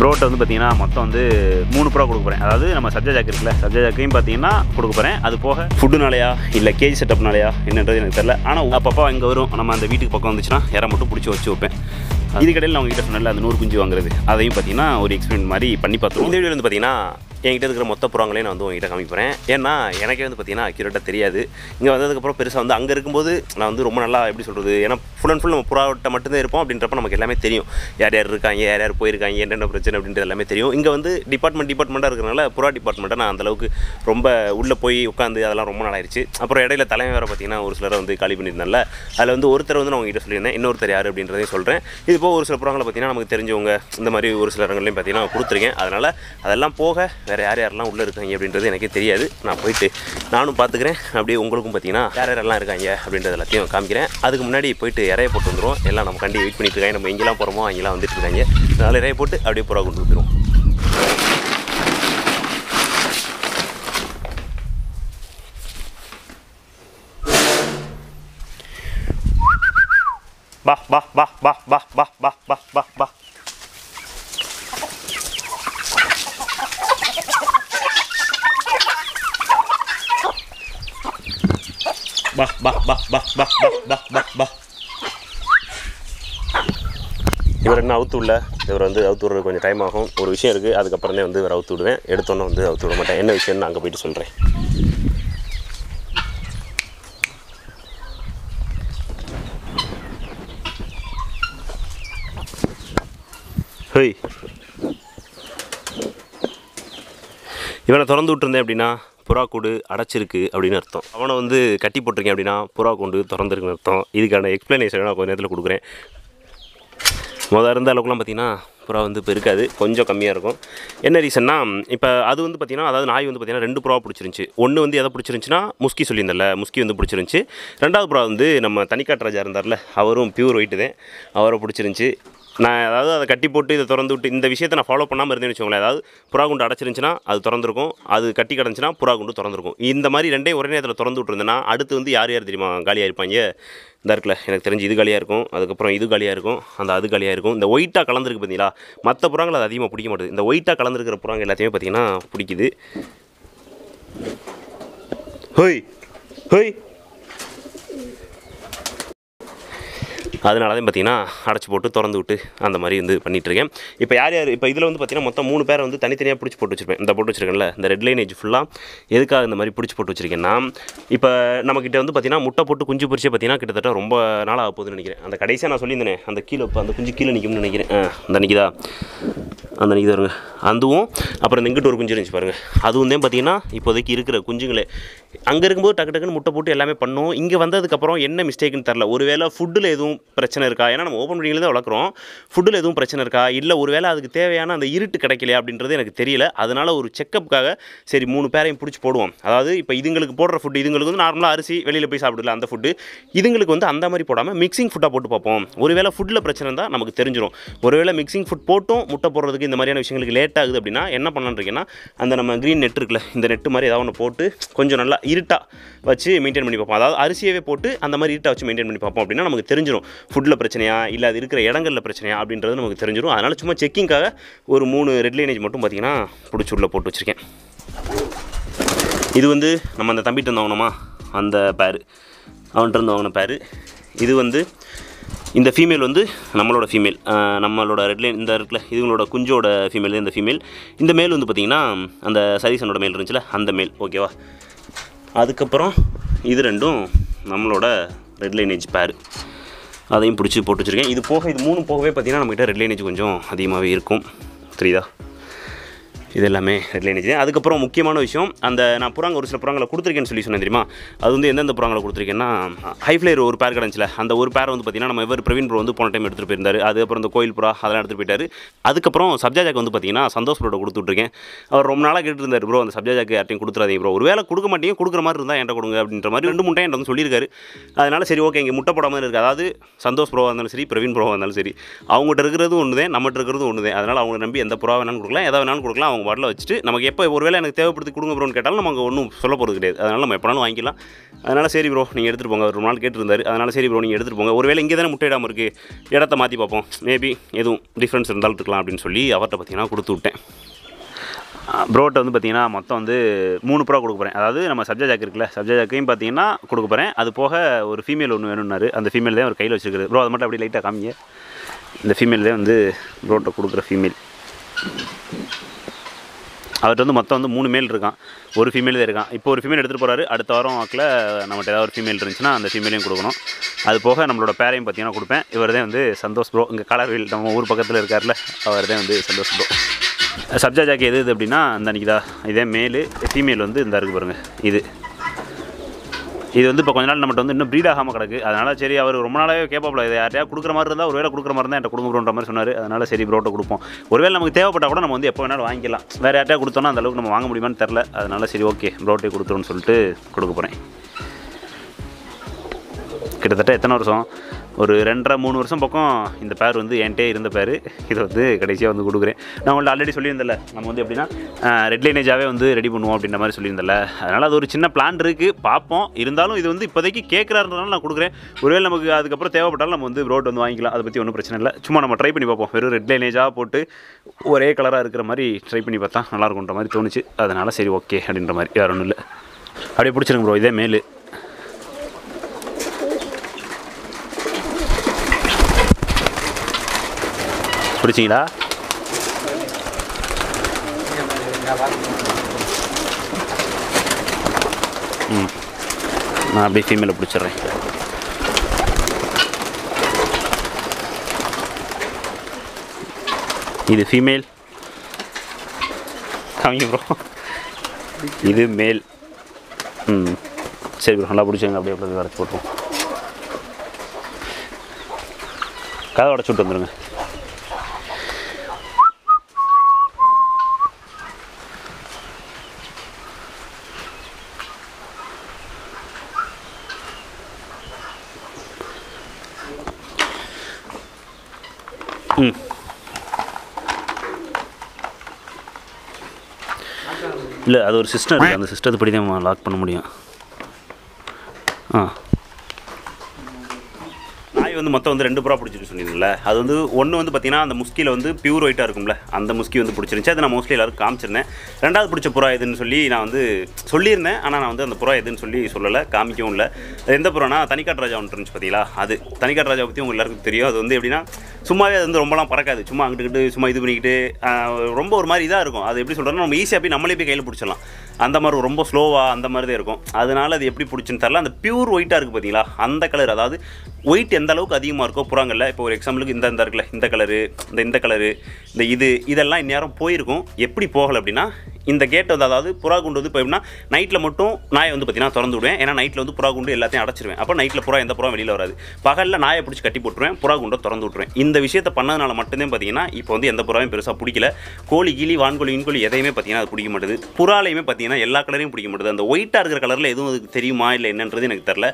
ப்ரோட்டை வந்து பார்த்தீங்கன்னா மொத்தம் வந்து மூணு ப்ரோ கொடுக்க போகிறேன் அதாவது நம்ம சஜ்ஜா ஜாக்கு இருக்குல்ல சஜ்ஜா ஜாக்கையும் பார்த்தீங்கன்னா கொடுக்க போகிறேன் அது போக ஃபுட்டுனாலையா இல்லை கேஜி செட்டப்னாலையா என்னன்றது எனக்கு தெரியல ஆனால் அப்பப்போ இங்கே வரும் நம்ம அந்த வீட்டுக்கு பக்கம் வந்துச்சுன்னா யாரை மட்டும் பிடிச்சி வச்சு வைப்பேன் இதுக்கடையில் நான் கிட்டே சொன்னால அந்த நூறு குஞ்சு வாங்குறது அதையும் பார்த்தீங்கன்னா ஒரு எக்ஸ்பெரிமெண்ட் மாதிரி பண்ணி பார்த்தோம் இந்த வீடியோ வந்து பார்த்தீங்கன்னா என்கிட்ட இருக்கிற மொத்த புறாங்களையும் நான் வந்து உங்ககிட்ட காமிப்பேன் ஏன்னா எனக்கே வந்து பார்த்தீங்கன்னா அக்யூரேட்டாக தெரியாது இங்கே வந்ததுக்கப்புறம் பெருசாக வந்து அங்கே இருக்கும்போது நான் வந்து ரொம்ப நல்லா எப்படி சொல்கிறது ஏன்னா ஃபுல் அண்ட் ஃபுல் நம்ம புறாவிட்ட மட்டும்தான் இருப்போம் அப்படின்றப்ப நமக்கு எல்லாமே தெரியும் யார் யார் இருக்காங்க யார் யார் போயிருக்காங்க என்னென்ன பிரச்சனை அப்படின்றது எல்லாமே தெரியும் இங்கே வந்து டிபார்ட்மெண்ட் டிபார்ட்மெண்ட்டாக இருக்கிறனால புறா டிபார்ட்மெண்ட்டை நான் அந்தளவுக்கு ரொம்ப உள்ளே போய் உட்காந்து அதெல்லாம் ரொம்ப நல்லாயிருச்சு அப்புறம் இடையில தலைமை வேறு பார்த்திங்கன்னா ஒரு சிலரை வந்து காலி பண்ணியிருந்தால அதில் வந்து ஒருத்தர் வந்து நான் உங்ககிட்ட சொல்லியிருந்தேன் இன்னொருத்தர் யார் அப்படின்றதையும் சொல்கிறேன் இது போக ஒரு சில புறாங்களை பார்த்திங்கன்னா நமக்கு தெரிஞ்சவங்க இந்த மாதிரி ஒரு சில இடங்கள்லையும் பார்த்திங்கன்னா கொடுத்துருக்கேன் அதனால் அதெல்லாம் போக வேறு யார் யாரெல்லாம் உள்ளே இருக்காங்க அப்படின்றது எனக்கு தெரியாது நான் போயிட்டு நானும் பார்த்துக்கிறேன் அப்படியே உங்களுக்கும் பார்த்தீங்கன்னா யார் யாரெல்லாம் இருக்காங்க அப்படின்றது எல்லாத்தையும் காமிக்கிறேன் அதுக்கு முன்னாடி போயிட்டு இறைய போட்டு வந்துடும் எல்லாம் நம்ம கண்டி வெயிட் பண்ணிட்டு நம்ம எங்கெல்லாம் போகிறோமோ அங்கெல்லாம் வந்துட்டு இருக்காங்க அதனால் இறைய போட்டு அப்படியே புறா கொண்டு வந்துடும் பா bah bah bah bah bah bah bah bah பா பா பா பா பா பா bah bah bah இவர் என்ன அவுத்து விடல இவர் வந்து அவுத்து விடுறது கொஞ்சம் டைம் ஆகும் ஒரு விஷயம் இருக்குது அதுக்கப்புறமே வந்து இவர் அவுத்து விடுவேன் எடுத்தோன்னே வந்து அவுத்து விட மாட்டேன் என்ன விஷயம்னு அங்கே போயிட்டு சொல்கிறேன் ஹோய் இவனை திறந்து விட்டுருந்தேன் அப்படின்னா புறா கூடு அடைச்சிருக்கு அப்படின்னு அர்த்தம் அவனை வந்து கட்டி போட்டிருக்கேன் அப்படின்னா புறா கூண்டு திறந்துருக்குன்னு அர்த்தம் இதுக்கான எக்ஸ்ப்ளனேஷன் நான் கொஞ்சம் நேரத்தில் கொடுக்குறேன் மொதல் இருந்த அளவுக்குலாம் பார்த்திங்கன்னா புறா வந்து இப்போ இருக்காது கொஞ்சம் கம்மியாக இருக்கும் என்ன ரீசன்னா இப்போ அது வந்து பார்த்தீங்கன்னா அதாவது நாய் வந்து பார்த்தீங்கன்னா ரெண்டு புறா பிடிச்சிருந்துச்சி ஒன்று வந்து எதை பிடிச்சிருந்துச்சின்னா முஸ்கி சொல்லியிருந்தல முஸ்கி வந்து பிடிச்சிருந்துச்சி ரெண்டாவது புறா வந்து நம்ம தனிக்காட்டு ராஜா இருந்தார்ல அவரும் பியூர் ஒயிட்டு தான் அவரை பிடிச்சிருந்துச்சி நான் அதாவது அதை கட்டி போட்டு இதை திறந்து விட்டு இந்த விஷயத்தை நான் ஃபாலோ பண்ணாமல் இருந்தேன்னு வச்சுக்கோங்களேன் அதாவது புறா குண்டு அடைச்சிருந்துச்சுன்னா அது திறந்துருக்கும் அது கட்டி கிடந்துச்சுன்னா புறா குண்டு திறந்துருக்கும் இந்த மாதிரி ரெண்டே ஒரே நேரத்தில் திறந்து விட்டுருந்தேன்னா அடுத்து வந்து யார் யார் தெரியுமா காலியாக இருப்பாங்க இந்த இருக்குல்ல எனக்கு தெரிஞ்சு இது காலியாக இருக்கும் அதுக்கப்புறம் இது காலியாக இருக்கும் அந்த அது காலியாக இருக்கும் இந்த ஒயிட்டாக கலந்துருக்கு பார்த்தீங்களா மற்ற புறாங்கள் அது அதிகமாக பிடிக்க மாட்டேது இந்த ஒயிட்டாக கலந்துருக்கிற புறாங்க எல்லாத்தையுமே பார்த்திங்கன்னா பிடிக்குது ஹொய் ஹொய் அதனால தான் பார்த்திங்கன்னா அடைச்சி போட்டு திறந்து விட்டு அந்த மாதிரி வந்து பண்ணிகிட்ருக்கேன் இப்போ யார் யார் இப்போ இதில் வந்து பார்த்திங்கன்னா மொத்தம் மூணு பேரை வந்து தனித்தனியாக பிடிச்சி போட்டு வச்சுருப்பேன் இந்த போட்டு வச்சிருக்கேன்ல இந்த ரெட் லைன் ஏஜ் ஃபுல்லாக எதுக்காக இந்த மாதிரி பிடிச்சி போட்டு வச்சுருக்கேன்னா இப்போ நம்மக்கிட்ட வந்து பார்த்திங்கன்னா முட்டை போட்டு குஞ்சு பிடிச்சி பார்த்திங்கன்னா கிட்டத்தட்ட ரொம்ப நாள் போகுதுன்னு நினைக்கிறேன் அந்த கடைசியாக நான் சொல்லியிருந்தேன் அந்த கீழே இப்போ அந்த குஞ்சு கீழே நிற்கும்னு நினைக்கிறேன் அந்த நிற்கிதா அந்த நிற்கிதா இருங்க அதுவும் அப்புறம் இந்த இங்கிட்டு ஒரு குஞ்சு இருந்துச்சு பாருங்கள் அதுவும் தான் பார்த்திங்கன்னா இப்போதைக்கு இருக்கிற குஞ்சுங்களே அங்கே இருக்கும்போது டக்கு டக்குன்னு முட்டை போட்டு எல்லாமே பண்ணும் இங்கே வந்ததுக்கப்புறம் என்ன மிஸ்டேக்குன்னு தெரில ஒருவேளை ஃபுட்டில் எதுவும் பிரச்சனை இருக்கா ஏன்னா நம்ம ஓப்பன் பண்ணியில் தான் வளர்க்குறோம் ஃபுட்டில் எதுவும் பிரச்சனை இருக்கா இல்லை ஒருவேளை அதுக்கு தேவையான அந்த இருட்டு கிடைக்கலையா அப்படின்றது எனக்கு தெரியல அதனால் ஒரு செக்கப்புக்காக சரி மூணு பேரையும் பிடிச்சி போடுவோம் அதாவது இப்போ இதுங்களுக்கு போடுற ஃபுட்டு இதுங்களுக்கு வந்து நார்மலாக அரிசி வெளியில் போய் சாப்பிடல அந்த ஃபுட்டு இதுங்களுக்கு வந்து அந்த மாதிரி போடாமல் மிக்சிங் ஃபுட்டாக போட்டு பார்ப்போம் ஒருவேளை ஃபுட்டில் பிரச்சனை தான் நமக்கு தெரிஞ்சிடும் ஒருவேளை மிக்சிங் ஃபுட் போட்டும் முட்டை போடுறதுக்கு இந்த மாதிரியான விஷயங்களுக்கு லேட் ஆகுது அப்படின்னா என்ன பண்ணலான்னு அந்த நம்ம க்ரீன் நெட் இருக்குல்ல இந்த நெட்டு மாதிரி ஏதாவது ஒன்று போட்டு கொஞ்சம் நல்லா இருட்டாக வச்சு மெயின்டைன் பண்ணி பார்ப்போம் அதாவது அரிசியவே போட்டு அந்த மாதிரி இருட்டாக வச்சு மெயின்டைன் பண்ணி பார்ப்போம் அப்படின்னா நமக்கு தெரிஞ்சிடும் ஃபுட்டில் பிரச்சனையா இல்லை அது இருக்கிற இடங்களில் பிரச்சனையா அப்படின்றது நமக்கு தெரிஞ்சிடும் அதனால் சும்மா செக்கிங்காக ஒரு மூணு ரெட் லைனேஜ் மட்டும் பார்த்தீங்கன்னா பிடிச்சி உள்ள போட்டு வச்சுருக்கேன் இது வந்து நம்ம அந்த தம்பிட்டு வந்து வாங்கினோமா அந்த பேரு அவன்கிட்ட இருந்து வாங்கின பேரு இது வந்து இந்த ஃபீமேல் வந்து நம்மளோட ஃபீமேல் நம்மளோட ரெட்லைன் இந்த இருக்குல்ல இதுங்களோட குஞ்சோட ஃபீமேல் இந்த ஃபீமேல் இந்த மேல் வந்து பார்த்திங்கன்னா அந்த சதீசனோட மேல் இருந்துச்சுல அந்த மேல் ஓகேவா அதுக்கப்புறம் இது ரெண்டும் நம்மளோட ரெட் லைனேஜ் பேர் அதையும் பிடிச்சி போட்டு வச்சுருக்கேன் இது போக இது மூணு போகவே பார்த்திங்கன்னா நம்மகிட்ட ரெட் லைனேஜ் கொஞ்சம் அதிகமாகவே இருக்கும் த்ரீதா இது எல்லாமே ரெட்டில் அதுக்கப்புறம் முக்கியமான விஷயம் அந்த நான் புறாங்க ஒரு சில புறாங்களை கொடுத்துருக்கேன்னு சொல்லி சொன்னேன் தெரியுமா அது வந்து எந்தெந்த புறாங்களை கொடுத்துருக்கேன்னா ஹைஃப்ளையர் ஒரு பேர் கிடச்சில அந்த ஒரு பேர் வந்து பார்த்திங்கன்னா நம்ம இவர் பிரவீன் ப்ரோ வந்து போன டைம் எடுத்துகிட்டு போயிருந்தார் அது அப்புறம் இந்த கோயில் புறா அதெல்லாம் எடுத்துகிட்டு போயிட்டார் அதுக்கப்புறம் சப்ஜாஜாக்கு வந்து பார்த்திங்கன்னா சந்தோஷ் ப்ரோட கொடுத்துட்ருக்கேன் அவர் ரொம்ப நாளாக கேட்டுருந்தார் ப்ரோ அந்த சப்ஜாஜாக்கு யார்ட்டையும் கொடுத்துறாதீங்க ப்ரோ ஒரு வேலை கொடுக்க மாட்டேங்க கொடுக்குற மாதிரி இருந்தால் என்கிட்ட கொடுங்க அப்படின்ற மாதிரி ரெண்டு முட்டை டைம் வந்து சொல்லியிருக்காரு அதனால் சரி ஓகே இங்கே முட்டை போடாமல் இருக்குது அதாவது சந்தோஷ் ப்ரோவாக இருந்தாலும் சரி பிரவீன் ப்ரோவாக இருந்தாலும் சரி அவங்ககிட்ட இருக்கிறது ஒன்று தான் நம்மகிட்ட இருக்கிறது ஒன்று தான் அதனால் அவங்க நம்பி எந்த புறா வேணாலும் கொடுக்கலாம் எதாவது வேணாலும் கொடுக்கலாம் அவங்க வரல வச்சுட்டு நமக்கு எப்போ ஒரு வேளை எனக்கு தேவைப்படுத்தி கொடுங்க ப்ரோன்னு கேட்டாலும் அங்கே ஒன்றும் சொல்ல போகிறது கிடையாது அதனால் நம்ம எப்போனாலும் வாங்கிக்கலாம் அதனால் சரி ப்ரோ நீங்கள் எடுத்துகிட்டு போங்க ஒரு நாள் கேட்டிருந்தாரு அதனால் சரி ப்ரோ நீங்கள் எடுத்துகிட்டு போங்க ஒரு வேலை இங்கே தானே முட்டையிடாமல் இருக்குது இடத்த மாற்றி பார்ப்போம் மேபி எதுவும் டிஃப்ரென்ஸ் இருந்தாலும் இருக்கலாம் அப்படின்னு சொல்லி அவர்கிட்ட பார்த்தீங்கன்னா கொடுத்து விட்டேன் ப்ரோட்டை வந்து பார்த்திங்கன்னா மொத்தம் வந்து மூணு ப்ரோ கொடுக்க போகிறேன் அதாவது நம்ம சப்ஜா ஜாக்கு இருக்குல்ல சப்ஜா ஜாக்கையும் பார்த்தீங்கன்னா கொடுக்க போகிறேன் அது போக ஒரு ஃபீமேல் ஒன்று வேணும்னாரு அந்த ஃபீமேல் தான் ஒரு கையில் வச்சுருக்குது ப்ரோ அது மட்டும் அப்படி லைட்டாக காமிங்க இந்த ஃபீமேல் தான் வந்து ப்ரோட்டை கொடுக்குற ஃபீமேல் அவர்கிட்ட வந்து மொத்தம் வந்து மூணு மேல் இருக்கான் ஒரு ஃபீமேல் தான் இருக்கான் இப்போ ஒரு ஃபீமேல் எடுத்துகிட்டு போகிறாரு அடுத்த வாரம் வாக்கில் நம்மகிட்ட ஏதாவது ஒரு ஃபீமேல் இருந்துச்சுன்னா அந்த ஃபீமேலையும் கொடுக்கணும் அது போக நம்மளோட பேரையும் பார்த்தீங்கன்னா கொடுப்பேன் இவர் தான் வந்து சந்தோஷ் ப்ரோ இங்கே கலர்வில் நம்ம ஊர் பக்கத்தில் இருக்கார்ல அவர் தான் வந்து சந்தோஷ் ப்ரோ சப்ஜா ஜாக்கி எது இது அப்படின்னா அந்த அன்றைக்கிதா இதே மேலு ஃபீமேல் வந்து இந்த இருக்குது பாருங்கள் இது இது வந்து இப்போ கொஞ்ச நாள் நம்மகிட்ட வந்து இன்னும் ப்ரீட் ஆகாமல் கிடக்கு அதனால் சரி அவர் ரொம்ப நாளாகவே கேட்பாப்ல இது யார்ட்டையா கொடுக்குற மாதிரி இருந்தால் ஒருவேளை கொடுக்குற மாதிரி இருந்தால் என்கிட்ட கொடுங்க மாதிரி சொன்னார் அதனால் சரி ப்ரோட்டை கொடுப்போம் ஒருவேளை நமக்கு தேவைப்பட்டால் கூட நம்ம வந்து எப்போ வேணாலும் வாங்கிக்கலாம் வேறு யார்ட்டையா கொடுத்தோம்னா அளவுக்கு நம்ம வாங்க முடியுமான்னு தெரில அதனால் சரி ஓகே ப்ரோட்டே கொடுத்துருன்னு சொல்லிட்டு கொடுக்க போகிறேன் கிட்டத்தட்ட எத்தனை வருஷம் ஒரு ரெண்டரை மூணு வருஷம் பக்கம் இந்த பேர் வந்து என்கிட்டே இருந்த பேர் இதை வந்து கடைசியாக வந்து கொடுக்குறேன் நான் உங்கள்ட்ட ஆல்ரெடி சொல்லியிருந்தல நம்ம வந்து எப்படின்னா ரெட் லைனேஜாகவே வந்து ரெடி பண்ணுவோம் அப்படின்ற மாதிரி சொல்லியிருந்தல அதனால் அது ஒரு சின்ன பிளான் இருக்குது பார்ப்போம் இருந்தாலும் இது வந்து இப்போதைக்கு கேட்குறாருனால நான் கொடுக்குறேன் ஒருவேளை நமக்கு அதுக்கப்புறம் தேவைப்பட்டாலும் நம்ம வந்து ரோட் வந்து வாங்கிக்கலாம் அதை பற்றி ஒன்றும் பிரச்சனை இல்லை சும்மா நம்ம ட்ரை பண்ணி பார்ப்போம் வெறும் ரெட் லைனேஜாக போட்டு ஒரே கலராக இருக்கிற மாதிரி ட்ரை பண்ணி பார்த்தா நல்லாயிருக்குன்ற மாதிரி தோணுச்சு அதனால் சரி ஓகே அப்படின்ற மாதிரி வேறு ஒன்றும் இல்லை அப்படியே பிடிச்சிருங்க ப்ரோ இதே மேலே பிடிச்சிங்களா ம் நான் அப்படியே ஃபீமேலை பிடிச்சிட்றேன் இது ஃபீமேல் கம்மி ப்ரோ இது மேல் ம் சரி ப்ரோ நல்லா பிடிச்சவங்க அப்படியே அப்படியே வரைச்சி போட்டுருவோம் கதை உடச்சு விட்டு வந்துடுங்க இல்லை அது ஒரு சிஸ்டம் இருக்குது அந்த சிஸ்டத்தை படி தான் லாக் பண்ண முடியும் வந்து மொத்தம் வந்து ரெண்டு புறா பிடிச்சிருக்கு சொன்னீங்கல்ல அது வந்து ஒன்று வந்து பார்த்தீங்கன்னா அந்த முஸ்கியில் வந்து பியூர் ஒயிட்டாக இருக்கும்ல அந்த முஸ்கி வந்து பிடிச்சிருந்துச்சி அதை நான் மோஸ்ட்லி எல்லாருக்கும் காமிச்சிருந்தேன் ரெண்டாவது பிடிச்ச புறா எதுன்னு சொல்லி நான் வந்து சொல்லியிருந்தேன் ஆனால் நான் வந்து அந்த புறா எதுன்னு சொல்லி சொல்லலை காமிக்கவும் இல்லை அது எந்த புறானா தனிக்காட்டு ராஜா ஒன்று இருந்துச்சு பார்த்தீங்களா அது தனிக்காட்டு ராஜா பற்றி உங்கள் எல்லாருக்கும் தெரியும் அது வந்து எப்படின்னா சும்மாவே அது வந்து ரொம்பலாம் பறக்காது சும்மா அங்கிட்டு சும்மா இது பண்ணிக்கிட்டு ரொம்ப ஒரு மாதிரி இதாக இருக்கும் அது எப்படி சொல்கிறேன்னா நம்ம ஈஸியாக போய் நம்மளே போய் கையில் பிடிச்சிடலாம் அந்த மாதிரி ரொம்ப ஸ்லோவாக அந்த மாதிரி தான் இருக்கும் அதனால் அது எப்படி பிடிச்சுன்னு தெரில அந்த பியூர் ஒயிட்டாக இருக்குது பார்த்தீங்களா அந்த கலர் அதாவது ஒயிட் எந்த அளவுக்கு அதிகமாக இருக்கோ புறாங்கல்ல இப்போ ஒரு எக்ஸாம்பிளுக்கு இந்த இந்த இருக்குல்ல இந்த கலரு இந்த இந்த கலரு இந்த இது இதெல்லாம் இந்நேரம் போயிருக்கும் எப்படி போகலை அப்படின்னா இந்த கேட் வந்து அதாவது புறா குண்டு வந்து இப்போ எப்படின்னா நைட்டில் மட்டும் நாயை வந்து பார்த்தீங்கன்னா திறந்து விடுவேன் ஏன்னா நைட்டில் வந்து புறா குண்டு எல்லாத்தையும் அடைச்சிருவேன் அப்போ நைட்டில் புறா எந்த புறா வெளியில் வராது பகலில் நாயை பிடிச்சி கட்டி போட்டுருவேன் புறா குண்டை திறந்து விட்டுருவேன் இந்த விஷயத்தை பண்ணதுனால மட்டுமே பார்த்தீங்கன்னா இப்போ வந்து எந்த புறாவையும் பெருசாக பிடிக்கல கோழி கிளி வான்கோழி இன்கோழி எதையுமே பார்த்தீங்கன்னா அது பிடிக்க மாட்டேது புறாலையுமே பார்த்தீங்கன்னா எல்லா கலரையும் பிடிக்க மாட்டுது அந்த ஒயிட்டாக இருக்கிற கலரில் எதுவும் அதுக்கு தெரியுமா இல்லை என்னன்றது எனக்கு தெரில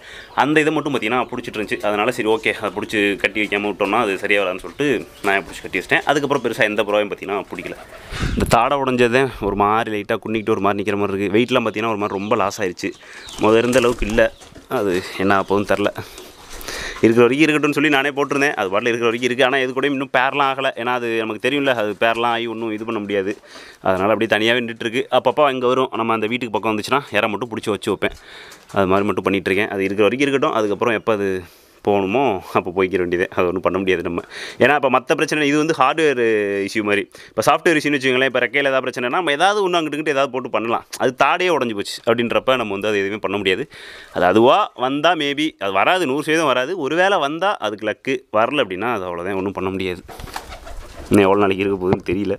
அந்த இதை மட்டும் பார்த்தீங்கன்னா பிடிச்சிட்டு இருந்துச்சு அதனால் சரி ஓகே அதை பிடிச்சி கட்டி வைக்காமல் விட்டோம்னா அது சரியாக வரான்னு சொல்லிட்டு நான் பிடிச்சி கட்டி வச்சிட்டேன் அதுக்கப்புறம் பெருசாக எந்த புறாவையும் பார்த்தீங்கன்னா பிடிக்கல இந்த தாடை உடஞ்சதே ஒரு மா மாதிரி லைட்டாக குன்னிக்கிட்டு ஒரு மாதிரி நிற்கிற மாதிரி இருக்குது வெயிட்லாம் பார்த்திங்கன்னா ஒரு மாதிரி ரொம்ப லாஸ் ஆயிடுச்சு முதல் இருந்த அளவுக்கு இல்லை அது என்ன அப்போதும் தெரில இருக்கிற வரைக்கும் இருக்கட்டும்னு சொல்லி நானே போட்டிருந்தேன் அது பாட்டில் இருக்கிற வரைக்கும் இருக்குது ஆனால் இது கூட இன்னும் பேரலாம் ஆகலை ஏன்னா அது நமக்கு தெரியும்ல அது பேரலாம் ஆகி ஒன்றும் இது பண்ண முடியாது அதனால் அப்படியே தனியாக நின்றுட்டுருக்கு அப்பப்போ அங்கே வரும் நம்ம அந்த வீட்டுக்கு பக்கம் வந்துச்சுன்னா இறம் மட்டும் பிடிச்சி வச்சு வைப்பேன் அது மாதிரி மட்டும் பண்ணிகிட்ருக்கேன் அது இருக்கிற வரைக்கும் இருக்கட்டும் அதுக்கப்புறம் எப்போ அது போகணுமோ அப்போ போய்க்கிற வேண்டியது அது ஒன்றும் பண்ண முடியாது நம்ம ஏன்னா இப்போ மற்ற பிரச்சனை இது வந்து ஹார்ட்வேர் இஷ்யூ மாதிரி இப்போ சாஃப்ட்வேர் இஷ்யூன்னு வச்சுக்கோங்களேன் இப்போ ரெக்கையில் ஏதாவது பிரச்சனைனா நம்ம ஏதாவது ஒன்று அங்கிட்டு ஏதாவது போட்டு பண்ணலாம் அது தாடே உடஞ்சி போச்சு அப்படின்றப்ப நம்ம வந்து அது எதுவுமே பண்ண முடியாது அது அதுவாக வந்தால் மேபி அது வராது நூறு சதவீதம் வராது ஒரு வேளை வந்தால் அதுக்கு லக்கு வரல அப்படின்னா அது அவ்வளோதான் ஒன்றும் பண்ண முடியாது இன்னும் எவ்வளோ நாளைக்கு இருக்க போகுதுன்னு தெரியல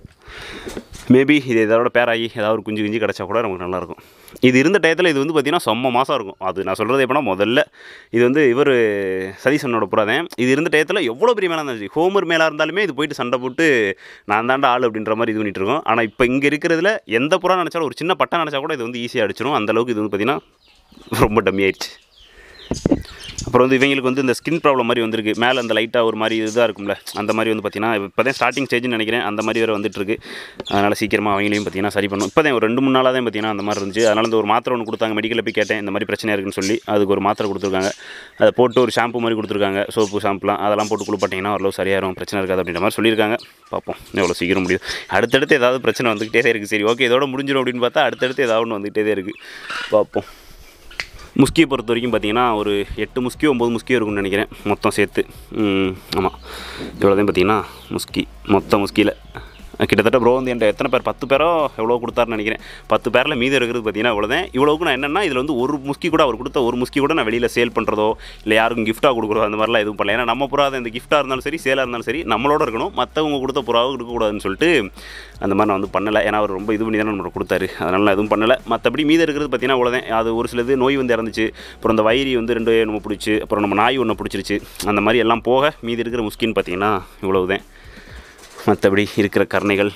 மேபி இது இதோட பேராகி ஏதாவது ஒரு குஞ்சு குஞ்சு கிடச்சா கூட நமக்கு நல்லாயிருக்கும் இது இருந்த டயத்தில் இது வந்து பார்த்திங்கன்னா செம்ம மாதம் இருக்கும் அது நான் சொல்கிறது எப்படின்னா முதல்ல இது வந்து இவர் சதீசனோட புறாதே இது இருந்த டயத்தில் எவ்வளோ பெரிய மேலே இருந்துச்சு ஹோமர் மேலே இருந்தாலுமே இது போயிட்டு சண்டை போட்டு நான் தாண்டா ஆள் அப்படின்ற மாதிரி இது பண்ணிகிட்டு இருக்கோம் ஆனால் இப்போ இங்கே இருக்கிறதுல எந்த புறா நினச்சாலும் ஒரு சின்ன பட்டம் நினச்சா கூட இது வந்து ஈஸியாக அடிச்சிடும் அந்தளவுக்கு இது வந்து பார்த்திங்கன்னா ரொம்ப டம்மி ஆயிடுச்சு அப்புறம் வந்து இவங்களுக்கு வந்து இந்த ஸ்கின் ப்ராப்ளம் மாதிரி வந்திருக்கு மேலே அந்த லைட்டாக ஒரு மாதிரி இதாக இருக்கும்ல அந்த மாதிரி வந்து பார்த்திங்கன்னா இப்போ தான் ஸ்டார்டிங் ஸ்டேஜ்னு நினைக்கிறேன் அந்த மாதிரி வேறு வந்துட்டுருக்கு அதனால் சீக்கிரமாக அவங்களையும் பார்த்திங்கன்னா சரி பண்ணணும் இப்போ தான் ஒரு ரெண்டு மூணு நாளாக தான் பார்த்திங்கன்னா அந்த மாதிரி இருந்துச்சு அதனால் இந்த ஒரு மாத்திரை ஒன்று கொடுத்தாங்க மெடிக்கலில் போய் கேட்டேன் இந்த மாதிரி பிரச்சனை இருக்குன்னு சொல்லி அதுக்கு ஒரு மாத்திரை கொடுத்துருக்காங்க அதை போட்டு ஒரு ஷாம்பு மாதிரி கொடுத்துருக்காங்க சோப்பு ஷாம்புலாம் அதெல்லாம் போட்டு குளிப்பாட்டிங்கன்னா ஓரளவு சரியாயிரும் பிரச்சனை இருக்காது அப்படின்ற மாதிரி சொல்லியிருக்காங்க பார்ப்போம் எவ்வளோ சீக்கிரம் முடியும் அடுத்தடுத்து ஏதாவது பிரச்சனை வந்துக்கிட்டே இருக்குது சரி ஓகே இதோட முடிஞ்சிடும் அப்படின்னு பார்த்தா அடுத்தடுத்து ஏதாவது ஒன்று வந்துகிட்டே இருக்குது பார்ப்போம் முஸ்கியை பொறுத்த வரைக்கும் பார்த்திங்கன்னா ஒரு எட்டு முஸ்கியோ ஒம்பது முஸ்கியோ இருக்கும்னு நினைக்கிறேன் மொத்தம் சேர்த்து ஆமாம் இவ்வளோதான் பார்த்திங்கன்னா முஸ்கி மொத்த முஸ்கியில் கிட்டத்தட்ட ப்ரோ வந்து என்கிட்ட எத்தனை பேர் பத்து பேரோ எவ்வளோ கொடுத்தாருன்னு நினைக்கிறேன் பத்து பேரில் மீதி இருக்கிறது பார்த்தீங்கன்னா அவ்வளோதான் இவ்வளோ நான் என்னென்னா இதில் வந்து ஒரு முஸ்கி கூட அவர் கொடுத்த ஒரு முஸ்கி கூட நான் வெளியில் சேல் பண்ணுறதோ இல்லை யாருக்கும் கிஃப்ட்டாக கொடுக்குறதோ அந்த மாதிரிலாம் எதுவும் பண்ணல ஏன்னா நம்ம புறா இந்த கிஃப்ட்டாக இருந்தாலும் சரி சேலாக இருந்தாலும் சரி நம்மளோட இருக்கணும் மற்றவங்க கொடுத்த புறாவும் இருக்கக்கூடாதுன்னு சொல்லிட்டு அந்த மாதிரி நான் வந்து பண்ணலை ஏன்னா அவர் ரொம்ப இது பண்ணி தான் நம்மளோட கொடுத்தாரு அதனால் நான் எதுவும் பண்ணலை மற்றபடி மீதி இருக்கிறது பார்த்தீங்கன்னா அவ்வளோதான் அது ஒரு சிலது நோய் வந்து இறந்துச்சு அப்புறம் இந்த வயிறு வந்து ரெண்டு நம்ம பிடிச்சி அப்புறம் நம்ம நாய் ஒன்று பிடிச்சிருச்சு அந்த மாதிரி எல்லாம் போக மீதி இருக்கிற முஸ்கின்னு பார்த்தீங்கன்னா தான் மற்றபடி இருக்கிற கருணைகள்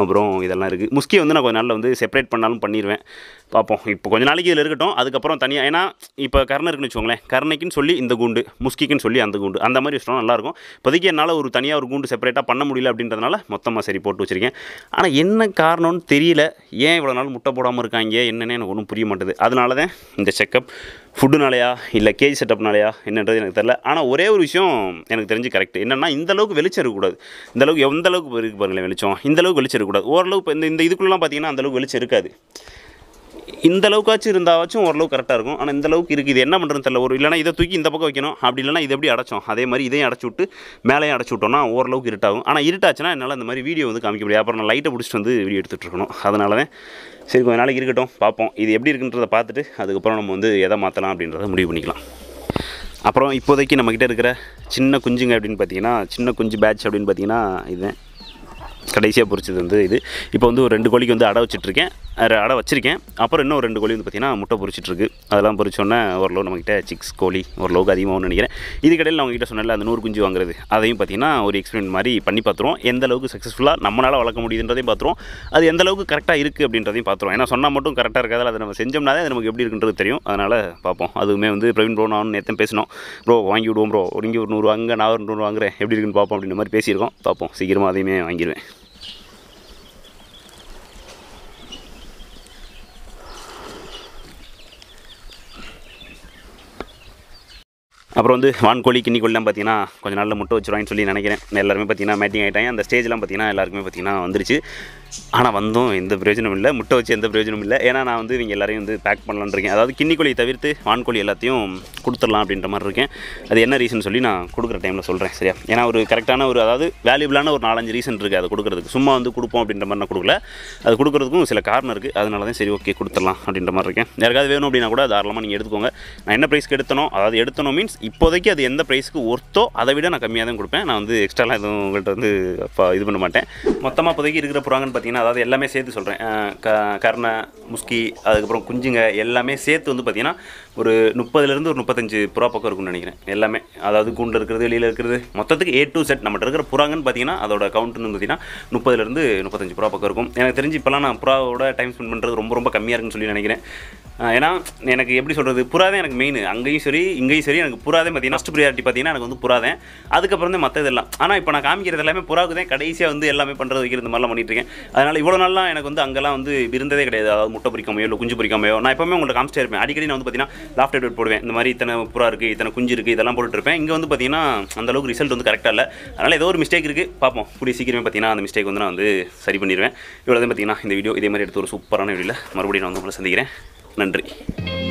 அப்புறம் இதெல்லாம் இருக்குது முஸ்கியை வந்து நான் கொஞ்ச நாளில் வந்து செப்பரேட் பண்ணாலும் பண்ணிடுவேன் பார்ப்போம் இப்போ கொஞ்ச நாளைக்கு இதில் இருக்கட்டும் அதுக்கப்புறம் தனியாக ஏன்னா இப்போ கருணை இருக்குன்னு வச்சுக்கோங்களேன் கர்ணைக்குன்னு சொல்லி இந்த கூண்டு முஸ்கிக்குன்னு சொல்லி அந்த கூண்டு அந்த மாதிரி விஷயம் நல்லாயிருக்கும் இப்போதைக்கு என்னால் ஒரு தனியாக ஒரு கூண்டு செப்பரேட்டாக பண்ண முடியல அப்படின்றதுனால மொத்தமாக சரி போட்டு வச்சுருக்கேன் ஆனால் என்ன காரணம்னு தெரியல ஏன் இவ்வளோ நாள் முட்டை போடாமல் இருக்காங்க என்னென்னு எனக்கு ஒன்றும் புரிய மாட்டேது அதனால தான் இந்த செக்கப் ஃபுட்டுனாலையா இல்லை கேஜ் செட்டப்னாலையா என்னன்றது எனக்கு தெரில ஆனால் ஒரே ஒரு விஷயம் எனக்கு தெரிஞ்சு கரெக்ட் என்னென்னா இந்தளவுக்கு வெளிச்சம் இருக்கக்கூடாது இந்தளவுக்கு எந்த அளவுக்கு இருக்குது பாருங்களேன் வெளிச்சம் இந்தளவுக்கு வெளிச்சம் இருக்கக்கூடாது ஓரளவுக்கு இந்த இந்த இதுக்குள்ளலாம் பார்த்தீங்கன்னா அந்தளவுக்கு வெளிச்சம் இருக்காது இந்த அளவுக்காச்சும் இருந்தாச்சும் ஓரளவு கரெக்டாக இருக்கும் ஆனால் இந்த அளவுக்கு இருக்குது இது என்ன பண்ணுறதுன்னு தெரியல ஒரு இல்லைனா இதை தூக்கி இந்த பக்கம் வைக்கணும் அப்படி இல்லைனா இது எப்படி அடைச்சோம் அதே மாதிரி இதையும் அடைச்சி விட்டு மேலேயும் அடைச்சி விட்டோம்னா ஓரளவுக்கு இருட்டாகும் ஆனால் இருட்டாச்சுன்னா என்னால் அந்த மாதிரி வீடியோ வந்து காமிக்க முடியாது அப்புறம் நான் லைட்டை பிடிச்சிட்டு வந்து வீடியோ எடுத்துகிட்டு இருக்கணும் அதனால தான் சரி கொஞ்ச நாளைக்கு இருக்கட்டும் பார்ப்போம் இது எப்படி இருக்குன்றதை பார்த்துட்டு அதுக்கப்புறம் நம்ம வந்து எதை மாற்றலாம் அப்படின்றத முடிவு பண்ணிக்கலாம் அப்புறம் இப்போதைக்கு நம்மக்கிட்ட இருக்கிற சின்ன குஞ்சுங்க அப்படின்னு பார்த்தீங்கன்னா சின்ன குஞ்சு பேட்ச் அப்படின்னு பார்த்தீங்கன்னா இதுதான் கடைசியாக பிடிச்சது வந்து இது இப்போ வந்து ஒரு ரெண்டு கோழிக்கு வந்து அடை வச்சுட்ருக்கேன் அடை வச்சுருக்கேன் அப்புறம் இன்னும் ரெண்டு கோழி வந்து பார்த்திங்கன்னா முட்டை பிடிச்சிட்ருக்கு அதெல்லாம் ஒரு ஓரளவு நம்மக்கிட்ட சிக்ஸ் கோழி ஓரளவுக்கு அதிகமாக நினைக்கிறேன் இது கடையில் அவங்ககிட்ட சொன்னல அந்த நூறு குஞ்சு வாங்குறது அதையும் பார்த்திங்கன்னா ஒரு எக்ஸ்பீரியன் மாதிரி பண்ணி பார்த்துருவோம் எந்த அளவுக்கு சக்ஸஸ்ஃபுல்லாக நம்மளால் வளர்க்க முடியுதுன்றதையும் பார்த்துருவோம் அது எந்த அளவுக்கு கரெக்டாக இருக்குது அப்படின்றதையும் பார்த்துருவோம் ஏன்னா சொன்னால் மட்டும் கரெக்டாக இருக்காது அதை நம்ம செஞ்சோம்னாலே அது நமக்கு எப்படி இருக்குன்றது தெரியும் அதனால் பார்ப்போம் அதுவுமே வந்து பிரவீன் ப்ரோ நான் நேற்று பேசணும் ப்ரோ வாங்கி விடுவோம் ப்ரோ இங்கே ஒரு நூறு வாங்க நான் ஒரு நூறு வாங்குறேன் எப்படி இருக்குன்னு பார்ப்போம் அப்படின்ற மாதிரி பேசியிருக்கோம் பார்ப்போம் சீக்கிரமாக அதையுமே வாங்கிடுவேன் அப்புறம் வந்து வான்கோழி கிண்ணிக்கோழிலாம் பார்த்தீங்கன்னா கொஞ்சம் நாளில் முட்டை வச்சுருவாங்கன்னு சொல்லி நினைக்கிறேன் எல்லாருமே பார்த்தீங்கன்னா மேட்டிங் ஆகிட்டாங்க அந்த ஸ்டேஜ்லாம் பார்த்தீங்கன்னா எல்லாருக்குமே பார்த்தீங்கன்னா வந்துருச்சு ஆனால் வந்தும் எந்த பிரயோஜனம் இல்லை முட்டை வச்சு எந்த பிரயோஜனம் இல்லை ஏன்னா நான் வந்து இவங்க எல்லாரையும் வந்து பேக் பண்ணலான்னு இருக்கேன் அதாவது கிண்ணிக்கோழி தவிர்த்து வான்கோழி எல்லாத்தையும் கொடுத்துடலாம் அப்படின்ற மாதிரி இருக்கேன் அது என்ன ரீசன் சொல்லி நான் கொடுக்குற டைமில் சொல்கிறேன் சரியா ஏன்னா ஒரு கரெக்டான ஒரு அதாவது வேல்யூபிளான ஒரு நாலஞ்சு ரீசன் இருக்குது அதை கொடுக்குறதுக்கு சும்மா வந்து கொடுப்போம் அப்படின்ற மாதிரி நான் கொடுக்கல அது கொடுக்குறதுக்கும் சில காரணம் இருக்குது அதனால தான் சரி ஓகே கொடுத்துடலாம் அப்படின்ற மாதிரி இருக்கேன் யாருக்காவது வேணும் அப்படின்னா கூட தாராளமாக நீங்கள் எடுத்துக்கோங்க நான் என்ன ப்ரைஸ்க்கு எடுத்தனோ அதாவது எடுத்தனோ மீன்ஸ் இப்போதைக்கு அது எந்த ப்ரைஸுக்கு ஒர்த்தோ அதை விட நான் கம்மியாக தான் கொடுப்பேன் நான் வந்து எக்ஸ்ட்ராலாம் எதுவும் உங்கள்கிட்ட வந்து இது பண்ண மாட்டேன் மொத்தமாக இப்போதைக்கு இருக்கிற புறாங்கன்னு பார்த்தீங்கன்னா அதாவது எல்லாமே சேர்த்து சொல்கிறேன் க கர்ணை முஸ்கி அதுக்கப்புறம் குஞ்சுங்க எல்லாமே சேர்த்து வந்து பார்த்திங்கன்னா ஒரு முப்பதுலேருந்து ஒரு முப்பத்தஞ்சு புறா பக்கம் இருக்கும்னு நினைக்கிறேன் எல்லாமே அதாவது கூண்டு இருக்கிறது வெளியில் இருக்கிறது மொத்தத்துக்கு ஏ டு செட் நம்மகிட்ட இருக்கிற புறாங்கன்னு பார்த்தீங்கன்னா அதோட கவுண்ட்னு பார்த்தீங்கன்னா முப்பதுலேருந்து முப்பத்தஞ்சு புறா பக்கம் இருக்கும் எனக்கு தெரிஞ்சு இப்போலாம் நான் புறாவோட டைம் ஸ்பெண்ட் பண்ணுறது ரொம்ப ரொம்ப கம்மியாக இருக்குன்னு சொல்லி நினைக்கிறேன் ஏன்னா எனக்கு எப்படி சொல்கிறது புறாதே எனக்கு மெயின் அங்கேயும் சரி இங்கேயும் சரி எனக்கு புறாதே பார்த்தீங்கன்னா ஃபஸ்ட் ப்ரியாரிட்டி பார்த்தீங்கன்னா எனக்கு வந்து புறாதேன் அதுக்கப்புறம் தான் மற்ற இதெல்லாம் ஆனால் இப்போ நான் காமிக்கிறது எல்லாமே புறாவுக்கு தான் கடைசியாக வந்து எல்லாமே பண்ணுறது வைக்கிறது மாதிரிலாம் பண்ணிட்டுருக்கேன் இருக்கேன் அதனால் இவ்வளோ நாளாக எனக்கு வந்து அங்கெல்லாம் வந்து இருந்ததே கிடையாது அதாவது முட்டை பிடிக்காமையோ இல்லை குஞ்சு பிடிக்காமையோ நான் எப்பவுமே உங்கள்கிட்ட காமிச்சிட்டே இருப்பேன் அடிக்கடி நான் வந்து பார்த்தீங்கன்னா லாஃப்ட் அப்டேட் போடுவேன் இந்த மாதிரி இத்தனை புறா இருக்குது இத்தனை குஞ்சு இருக்குது இதெல்லாம் போட்டுருப்பேன் இங்கே வந்து பார்த்தீங்கன்னா அந்தளவுக்கு ரிசல்ட் வந்து கரெக்டாக இல்லை அதனால் ஏதோ ஒரு மிஸ்டேக் இருக்குது பார்ப்போம் கூடிய சீக்கிரமே பார்த்தீங்கன்னா அந்த மிஸ்டேக் வந்து நான் வந்து சரி பண்ணிடுவேன் இவ்வளோ தான் பார்த்தீங்கன்னா இந்த வீடியோ இதே மாதிரி எடுத்து ஒரு சூப்பரான வீடியோவில் மறுபடியும் நான் வந்து உங்களை சந்திக்கிறேன் நன்றி